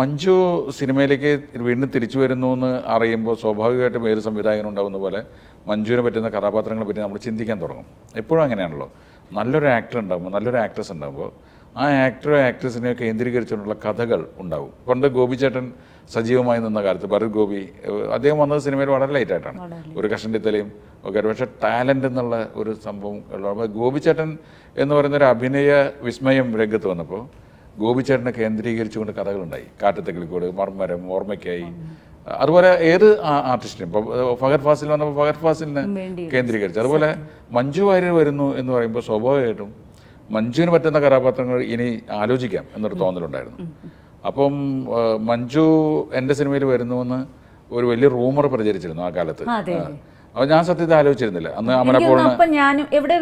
മഞ്ജു സിനിമയിലേക്ക് വീണ്ടും തിരിച്ചു വരുന്നു എന്ന് അറിയുമ്പോൾ സ്വാഭാവികമായിട്ടും ഏത് സംവിധായകൻ ഉണ്ടാകുന്ന പോലെ മഞ്ജുവിനെ പറ്റുന്ന കഥാപാത്രങ്ങളെ പറ്റി നമ്മൾ ചിന്തിക്കാൻ തുടങ്ങും എപ്പോഴും അങ്ങനെയാണല്ലോ നല്ലൊരു ആക്ടർ ഉണ്ടാകുമ്പോൾ നല്ലൊരു ആക്ട്രസ് ഉണ്ടാകുമ്പോൾ ആ ആക്ടറോ ആക്ട്രസിനെയോ കേന്ദ്രീകരിച്ചുകൊണ്ടുള്ള കഥകൾ ഉണ്ടാവും പണ്ട് ഗോപിചേട്ടൻ സജീവമായി നിന്ന കാലത്ത് ഭരത് ഗോപി അദ്ദേഹം വന്നത് സിനിമയിൽ വളരെ ലൈറ്റായിട്ടാണ് ഒരു കഷണ്ടി തലയും ഒക്കെ പക്ഷെ ടാലൻ്റ് എന്നുള്ള ഒരു സംഭവം ഗോപിചേട്ടൻ എന്ന് പറയുന്ന ഒരു അഭിനയ വിസ്മയം രംഗത്ത് വന്നപ്പോൾ ഗോപിച്ചേട്ടനെ കേന്ദ്രീകരിച്ചുകൊണ്ട് കഥകളുണ്ടായി കാറ്റത്തെ കിളിക്കോട് മർമരം ഓർമ്മയ്ക്കായി അതുപോലെ ഏത് ആർട്ടിസ്റ്റിനും ഇപ്പൊ ഫഹർ ഫാസിൽ വന്നപ്പോൾ ഫഹർ ഫാസിലിനെ കേന്ദ്രീകരിച്ചു അതുപോലെ മഞ്ജു വാര്യർ വരുന്നു എന്ന് പറയുമ്പോൾ സ്വാഭാവികമായിട്ടും മഞ്ജുവിന് പറ്റുന്ന കഥാപാത്രങ്ങൾ ഇനി ആലോചിക്കാം എന്നൊരു തോന്നലുണ്ടായിരുന്നു അപ്പം മഞ്ജു എൻ്റെ സിനിമയിൽ വരുന്നു എന്ന് ഒരു വലിയ റൂമർ പ്രചരിച്ചിരുന്നു ആ കാലത്ത് അപ്പൊ ഞാൻ സത്യത്തിൽ ആലോചിച്ചിരുന്നില്ല അന്ന് അമലപ്പോളിനെ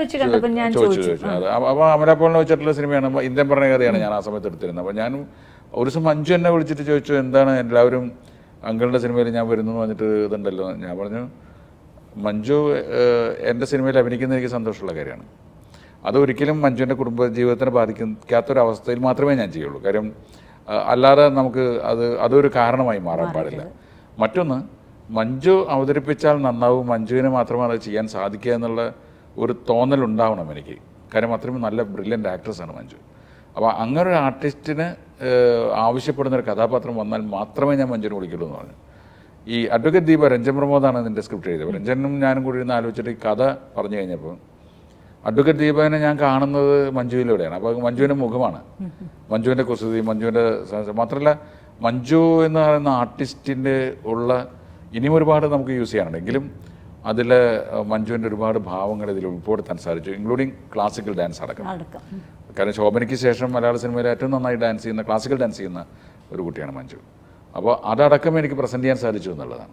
ചോദിച്ചു അപ്പൊ അമലപ്പോളിനെ വെച്ചിട്ടുള്ള സിനിമയാണ് ഇന്ത്യൻ പറഞ്ഞ കഥയാണ് ഞാൻ ആ സമയത്ത് എടുത്തിരുന്നത് അപ്പൊ ഞാനും ഒരു ദിവസം മഞ്ജു എന്നെ വിളിച്ചിട്ട് ചോദിച്ചു എന്താണ് എല്ലാവരും അങ്കളുടെ സിനിമയിൽ ഞാൻ വരുന്നു എന്ന് പറഞ്ഞിട്ട് ഇതുണ്ടല്ലോ ഞാൻ പറഞ്ഞു മഞ്ജു എൻ്റെ സിനിമയിൽ അഭിനയിക്കുന്ന എനിക്ക് സന്തോഷമുള്ള കാര്യമാണ് അതൊരിക്കലും മഞ്ജുവിൻ്റെ കുടുംബ ജീവിതത്തിനെ ബാധിക്കാത്തൊരു അവസ്ഥയിൽ മാത്രമേ ഞാൻ ചെയ്യുള്ളൂ കാര്യം അല്ലാതെ നമുക്ക് അത് അതൊരു കാരണമായി മാറാൻ പാടില്ല മറ്റൊന്ന് മഞ്ജു അവതരിപ്പിച്ചാൽ നന്നാവും മഞ്ജുവിന് മാത്രമേ അത് ചെയ്യാൻ സാധിക്കുക എന്നുള്ള ഒരു തോന്നൽ ഉണ്ടാവണം എനിക്ക് കാര്യം അത്രയും നല്ല ബ്രില്യൻ്റ് ആക്ട്രസ്സാണ് മഞ്ജു അപ്പോൾ അങ്ങനെ ഒരു ആർട്ടിസ്റ്റിന് ആവശ്യപ്പെടുന്ന ഒരു കഥാപാത്രം വന്നാൽ മാത്രമേ ഞാൻ മഞ്ജുവിനെ വിളിക്കുള്ളൂ എന്ന് പറഞ്ഞു ഈ അഡ്വക്കേറ്റ് ദീപ രഞ്ജൻ പ്രമോദാണ് ഇതിൻ്റെ സ്ക്രിപ്റ്റ് എഴുതിയത് രഞ്ജനും ഞാനും കൂടി ഇരുന്ന് ആലോചിച്ചിട്ട് ഈ കഥ പറഞ്ഞു കഴിഞ്ഞപ്പോൾ അഡ്വക്കേറ്റ് ദീപനെ ഞാൻ കാണുന്നത് മഞ്ജുവിലൂടെയാണ് അപ്പോൾ മഞ്ജുവിൻ്റെ മുഖമാണ് മഞ്ജുവിൻ്റെ കുസൃതി മഞ്ജുവിൻ്റെ മാത്രമല്ല മഞ്ജു എന്ന് പറയുന്ന ആർട്ടിസ്റ്റിൻ്റെ ഉള്ള ഇനിയും ഒരുപാട് നമുക്ക് യൂസ് ചെയ്യാനുണ്ട് എങ്കിലും അതിൽ മഞ്ജുവിൻ്റെ ഒരുപാട് ഭാവങ്ങൾ ഇതിൽ ഉൾപ്പെടുത്താൻ സാധിച്ചു ഇൻക്ലൂഡിങ് ക്ലാസിക്കൽ ഡാൻസ് അടക്കം കാരണം ശോഭനയ്ക്ക് ശേഷം മലയാള സിനിമയിൽ ഏറ്റവും നന്നായി ഡാൻസ് ചെയ്യുന്ന ക്ലാസിക്കൽ ഡാൻസ് ചെയ്യുന്ന ഒരു കുട്ടിയാണ് മഞ്ജു അപ്പോൾ അതടക്കം എനിക്ക് പ്രസൻറ്റ് ചെയ്യാൻ സാധിച്ചു എന്നുള്ളതാണ്